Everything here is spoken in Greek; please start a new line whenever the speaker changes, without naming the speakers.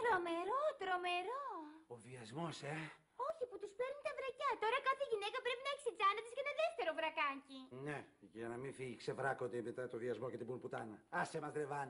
Τρομερό, τρομερό.
Ο βιασμός, ε.
Όχι, που τους παίρνει τα βρακιά. Τώρα κάθε γυναίκα πρέπει να έχει στην τσάνα της και ένα δεύτερο βρακάκι.
Ναι,
για να μην φύγει ξεβράκονται μετά το βιασμό και την πουνπουτάνα.
Άσε μας, ρε